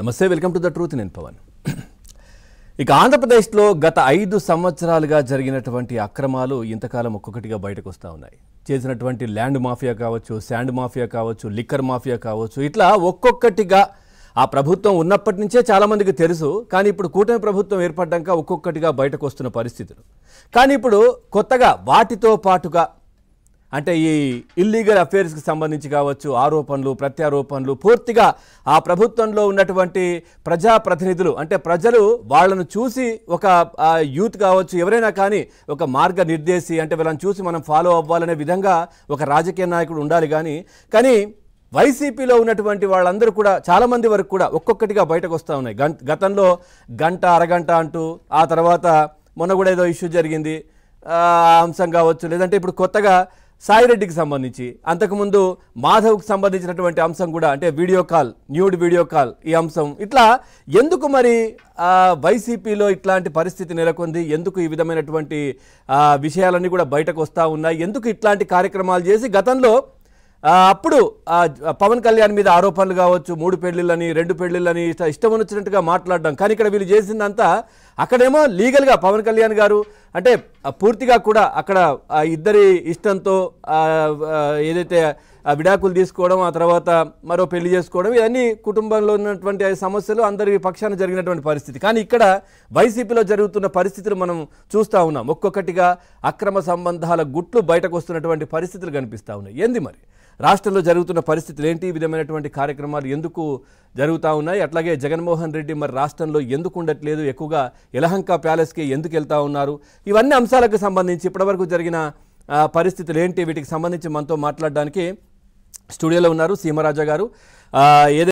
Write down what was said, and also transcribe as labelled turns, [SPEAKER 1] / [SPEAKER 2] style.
[SPEAKER 1] నమస్తే welcome to the truth నేను పవన్ ఇక ఆంధ్రప్రదేశ్లో గత ఐదు సంవత్సరాలుగా జరిగినటువంటి అక్రమాలు ఇంతకాలం ఒక్కొక్కటిగా బయటకు వస్తూ ఉన్నాయి చేసినటువంటి ల్యాండ్ మాఫియా కావచ్చు శాండ్ మాఫియా కావచ్చు లిక్కర్ మాఫియా కావచ్చు ఇట్లా ఒక్కొక్కటిగా ఆ ప్రభుత్వం ఉన్నప్పటి నుంచే చాలామందికి తెలుసు కానీ ఇప్పుడు కూటమి ప్రభుత్వం ఏర్పడ్డాక ఒక్కొక్కటిగా బయటకు వస్తున్న పరిస్థితులు కానీ ఇప్పుడు కొత్తగా వాటితో పాటుగా అంటే ఈ ఇల్లీగల్ అఫేర్స్కి సంబంధించి కావచ్చు ఆరోపణలు ప్రత్యారోపణలు పూర్తిగా ఆ ప్రభుత్వంలో ఉన్నటువంటి ప్రజాప్రతినిధులు అంటే ప్రజలు వాళ్ళను చూసి ఒక యూత్ కావచ్చు ఎవరైనా కానీ ఒక మార్గ నిర్దేశి అంటే వీళ్ళని చూసి మనం ఫాలో అవ్వాలనే విధంగా ఒక రాజకీయ నాయకుడు ఉండాలి కానీ కానీ వైసీపీలో ఉన్నటువంటి వాళ్ళందరూ కూడా చాలామంది వరకు కూడా ఒక్కొక్కటిగా బయటకు వస్తూ ఉన్నాయి గతంలో గంట అరగంట అంటూ ఆ తర్వాత మొన్న కూడా ఏదో ఇష్యూ జరిగింది అంశం కావచ్చు లేదంటే ఇప్పుడు కొత్తగా సాయిరెడ్డికి సంబంధించి అంతకుముందు మాధవ్కి సంబంధించినటువంటి అంశం కూడా అంటే video call nude video call ఈ అంశం ఇట్లా ఎందుకు మరి వైసీపీలో ఇట్లాంటి పరిస్థితి నెలకొంది ఎందుకు ఈ విధమైనటువంటి విషయాలన్నీ కూడా బయటకు వస్తూ ఉన్నాయి ఎందుకు ఇట్లాంటి కార్యక్రమాలు చేసి గతంలో అప్పుడు పవన్ కళ్యాణ్ మీద ఆరోపణలు కావచ్చు మూడు పెళ్లిళ్ళని రెండు పెళ్లిళ్ళని ఇష్టం వచ్చినట్టుగా మాట్లాడడం కానీ ఇక్కడ వీళ్ళు చేసిందంతా అక్కడేమో లీగల్గా పవన్ కళ్యాణ్ గారు అంటే పూర్తిగా కూడా అక్కడ ఇద్దరి ఇష్టంతో ఏదైతే విడాకులు తీసుకోవడం ఆ తర్వాత మరో పెళ్లి చేసుకోవడం ఇవన్నీ కుటుంబంలో ఉన్నటువంటి సమస్యలు అందరి పక్షాన జరిగినటువంటి పరిస్థితి కానీ ఇక్కడ వైసీపీలో జరుగుతున్న పరిస్థితులు మనం చూస్తూ ఉన్నాం ఒక్కొక్కటిగా అక్రమ సంబంధాల గుట్లు బయటకు వస్తున్నటువంటి పరిస్థితులు కనిపిస్తూ ఉన్నాయి ఏంది మరి రాష్ట్రంలో జరుగుతున్న పరిస్థితులు ఏంటి విధమైనటువంటి కార్యక్రమాలు ఎందుకు జరుగుతూ ఉన్నాయి అట్లాగే జగన్మోహన్ రెడ్డి మరి రాష్ట్రంలో ఎందుకు ఉండట్లేదు ఎక్కువగా యలహంక ప్యాలెస్కి ఎందుకు వెళ్తూ ఉన్నారు ఇవన్నీ అంశాలకు సంబంధించి ఇప్పటివరకు జరిగిన పరిస్థితులు ఏంటి వీటికి సంబంధించి మనతో మాట్లాడడానికి స్టూడియోలో ఉన్నారు సీమరాజా గారు ఏదైతే